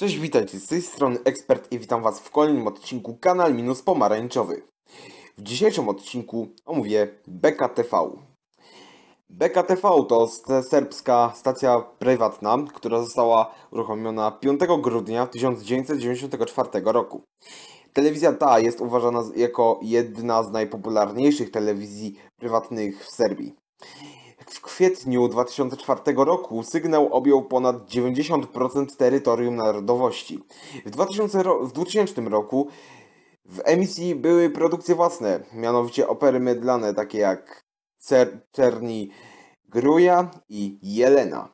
Cześć, witajcie z tej strony Ekspert i witam Was w kolejnym odcinku Kanal Minus Pomarańczowy. W dzisiejszym odcinku omówię BKTV. BKTV to serbska stacja prywatna, która została uruchomiona 5 grudnia 1994 roku. Telewizja ta jest uważana jako jedna z najpopularniejszych telewizji prywatnych w Serbii. W kwietniu 2004 roku sygnał objął ponad 90% terytorium narodowości. W 2000, w 2000 roku w emisji były produkcje własne, mianowicie opery mydlane takie jak Cer Czerni Gruja i Jelena,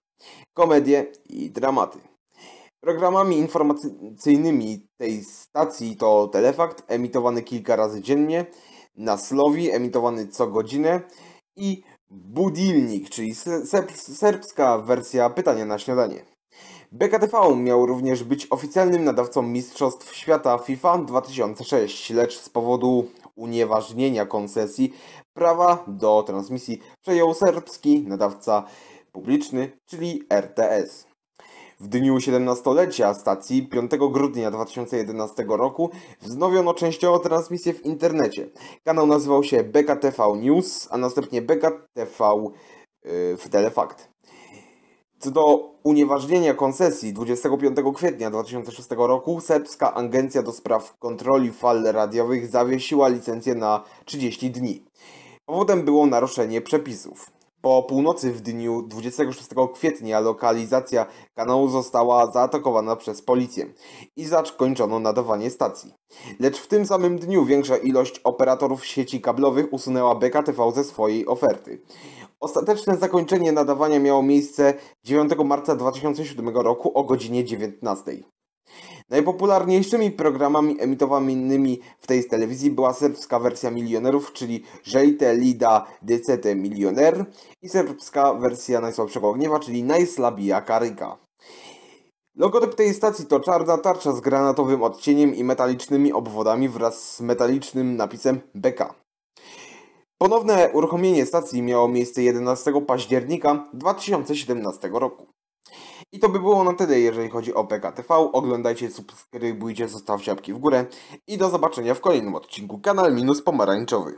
komedie i dramaty. Programami informacyjnymi tej stacji to Telefakt, emitowany kilka razy dziennie, Naslowi, emitowany co godzinę i Budilnik, czyli serbska wersja Pytania na śniadanie. BKTV miał również być oficjalnym nadawcą Mistrzostw Świata FIFA 2006, lecz z powodu unieważnienia koncesji prawa do transmisji przejął serbski nadawca publiczny, czyli RTS. W dniu 17-lecia stacji 5 grudnia 2011 roku wznowiono częściowo transmisję w internecie. Kanał nazywał się BKTV News, a następnie BKTV yy, w Telefakt. Co do unieważnienia koncesji 25 kwietnia 2006 roku serbska Agencja do Spraw Kontroli Fal Radiowych zawiesiła licencję na 30 dni. Powodem było naruszenie przepisów. Po północy w dniu 26 kwietnia lokalizacja kanału została zaatakowana przez policję i zakończono nadawanie stacji. Lecz w tym samym dniu większa ilość operatorów sieci kablowych usunęła BKTV ze swojej oferty. Ostateczne zakończenie nadawania miało miejsce 9 marca 2007 roku o godzinie 19. Najpopularniejszymi programami emitowanymi w tej telewizji była serbska wersja milionerów, czyli Żejte Lida DCT Milioner i serbska wersja najsłabszego ogniewa, czyli Najslabija Karyka. Logotyp tej stacji to czarna tarcza z granatowym odcieniem i metalicznymi obwodami wraz z metalicznym napisem BK. Ponowne uruchomienie stacji miało miejsce 11 października 2017 roku. I to by było na tyle, jeżeli chodzi o PKTV. Oglądajcie, subskrybujcie, zostawcie łapki w górę i do zobaczenia w kolejnym odcinku Kanal Minus Pomarańczowy.